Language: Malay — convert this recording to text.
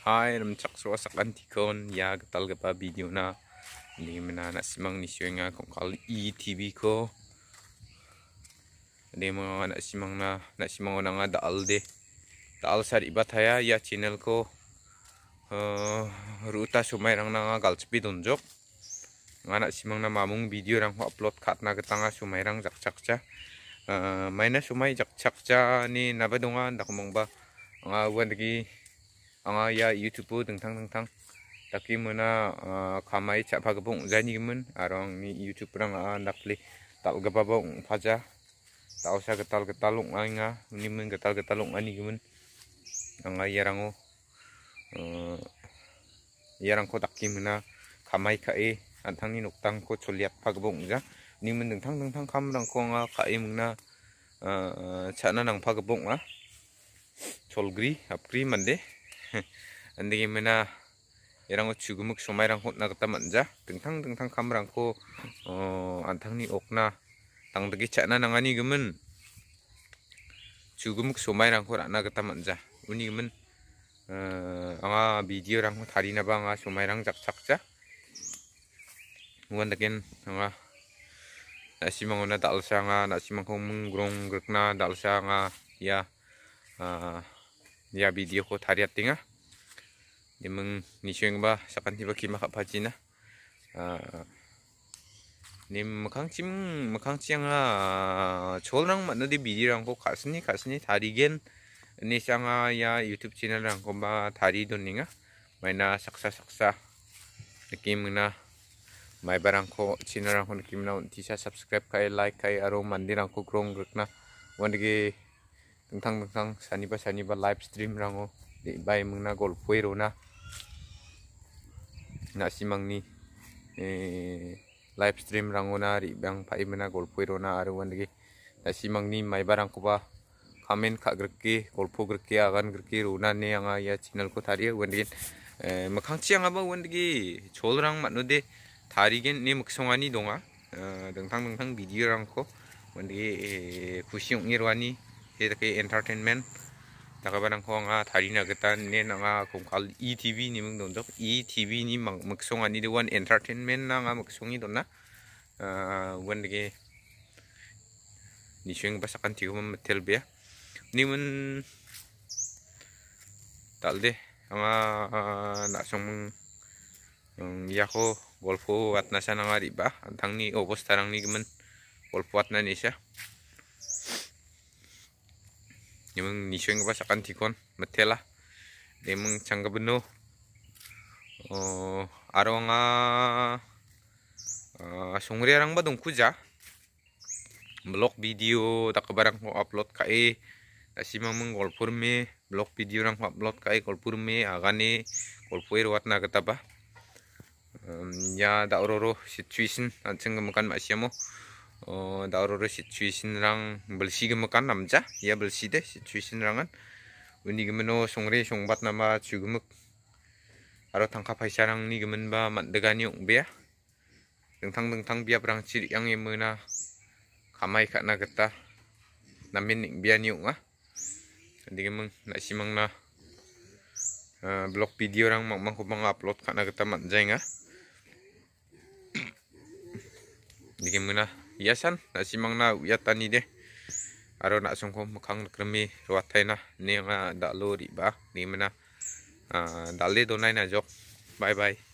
Hi, I'm Chuck Swasak Antikon. Yag talaga pa video na hindi mo na nasimang nisyo nga kung kal ETV ko. Ini mo nak simang na nasimang na nga daal de. Daal sari iba taya ya channel ko. Eh, ruta sumairang na nga galsipi donjok. Nga nasimang na mamung video orang ko upload kat na kita nga sumairang jak-jak cha. Eh, May na sumay jak-jak cha ni nabadungan. Dakumang ba? Nga uwan lagi. lagi. Anga ya YouTube tentang tentang. Tapi mana kamai cak pagi pun zani kemen. Arang ni YouTube orang ah nak play. Tak gapa pun faja. Tak usah getal getal lung anga. Ni men getal getal lung ani kemen. Anga ya rango. Ya rango tak kemena kamai kai. E. Antang ni nuk tang ko coliat pagi pun zah. Ni men tentang tentang kam rang ko anga kai e mena. Cak nanang pagi pun lah. Cholgri, apgri mandeh. 안되게 메나 이랑고 죽음흑 쇼마이랑 혼나갔다 만자 등탕등탕 카므랑고 어 안탕니 옥나 당득이 차나 나가니 금은 죽음흑 쇼마이랑고 안나갔다 만자 우니 금은 어 앙아 미디어랑 다리나 뭐 방아 쇼마이랑 잡착자 원다겐 앙아 나시망오나 달상아 나시망고 뭉그롱 그렇나 달상아 야 아, 야 비디오 코 다리아 띵아 Dia meng ni sheng ba sakan ti ba ki ma kha pha jin na. A nim khang chim lah. ah. ma khang chiang a ah, chol rang ma na di rang ko khasni khasni thari gen ni sang a ah, ya youtube channel rang ko ba thari don ninga mai na lah, saksa saksa kim na lah. mai barang ko channel rang ko kim na ti sa subscribe kai like kai aro mandi rang ko krong grok na wan ge tang tang tang sani ba sani ba live stream rang ko di bai mung na gol poi ro na nasimangni live stream rangona ribang paimena golpoirona aru wandagi nasimangni maibarangkoba kamen kagrke golpo grke agan grke runa ne anga ya channel ko tari wandagi m a k a n g c h i anga ba wandagi c h o l r a n g matnode nu de a r i g ni m k n ani g n n dengtang rang g g a video ko w t 다 n 겐네 목성안이 동아 등 i r 탕 a n 오랑코 원디 구시용 entertainment ตากบันคงอ่ะถ่ายนักกันเนี่ยนังอ่ะคงคัลอีทีวีนี่มึงโดนจบอีทีวีนี่มังมักส่งอันนี้ด้วยวันเอนเตอร์เทนเมนต์นังอ่ะมักส่งนี่ตัวนะเอ่อวันเด็กนี่ช่วงภาษาคันที่ผมมาเทลเบียนี่มันตัดเลยนังอ่ะนักส่งมึงยาโก้กอล์ฟวัดนั่นนังอ่ะดีบ้าทั้งนี้โอ้โหสตาร์นี่กูมันกอล์ฟวัดนั่นนี่ใช่ Ni mung ni sheng ba sakan tikon lah. metela. Ni mung changa beno. Oh, arwanga ah uh, sungri arang ba dongku ja. Blog video tak barang ko upload kae. Eh. Ta sima mung golpur me blog video rang upload kae eh, golpur me agane golpur wat na kata ba. Um, ya da ororo situation anceng makan masyamo. Oh, daurore situation rang belsi gemekan namja ya belsi deh situation rangan undi gemeno songre songbat nama cugemek aro tangka paisa rang ni gemen ba mandega ni ong bea ya. tentang tentang bea perang ciri yang emena kamai kak na geta namin ning bia ni ong ah undi gemen nak simang na eh, blog video rang mang mang kubang upload kak na geta mandjeng ah Dikemana hiasan nak simang na uyatan ni deh aro nak sungkum mukang kremi ruatai na ni nga dak lori ba ni mana uh, ah, donai na jok bye bye